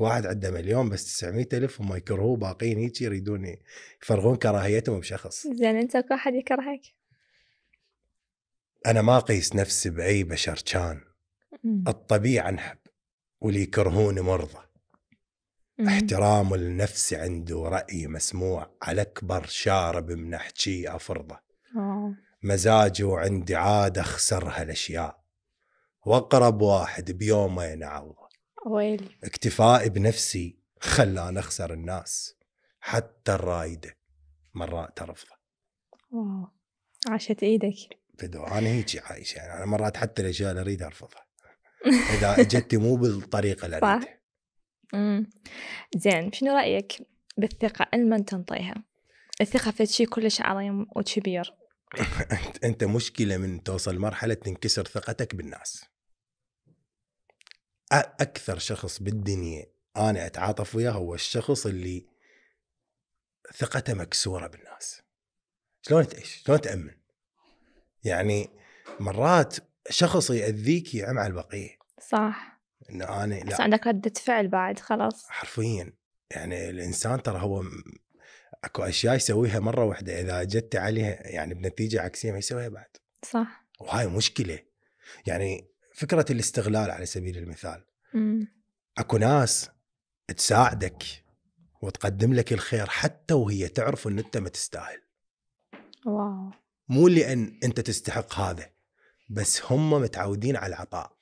واحد عنده مليون بس 900 ألف هم يكرهوه باقيين هيك يريدون يفرغون كراهيتهم بشخص زين أنت اكو أحد يكرهك؟ أنا ما أقيس نفسي بأي بشر كان الطبيعة نحب واللي يكرهوني مرضى احترام النفس عنده رأي مسموع على أكبر شارب من احكي أفرضه آه. مزاجي وعندي عادة أخسرها الأشياء وأقرب واحد بيومين اعوضه ويلي اكتفائي بنفسي خلاني اخسر الناس حتى الرايده مرات ارفضه اوه عاشت ايدك بدو انا هيك عايشه يعني انا مرات حتى الاشياء اللي اريد ارفضها اذا اجتني مو بالطريقه اللي اريدها صح امم زين شنو رايك بالثقه لمن تنطيها الثقه في شيء كلش عظيم وكبير انت مشكله من توصل مرحله تنكسر ثقتك بالناس اكثر شخص بالدنيا انا اتعاطف وياه هو الشخص اللي ثقته مكسوره بالناس شلون تعيش؟ شلون تامن؟ يعني مرات شخص ياذيك يعم على البقيه صح انه انا لا بس عندك رده فعل بعد خلاص حرفيا يعني الانسان ترى هو اكو اشياء يسويها مره واحده اذا جت عليها يعني بنتيجه عكسيه ما يسويها بعد صح وهاي مشكله يعني فكره الاستغلال على سبيل المثال مم. اكو ناس تساعدك وتقدم لك الخير حتى وهي تعرف ان انت ما تستاهل واو مو لان انت تستحق هذا بس هم متعودين على العطاء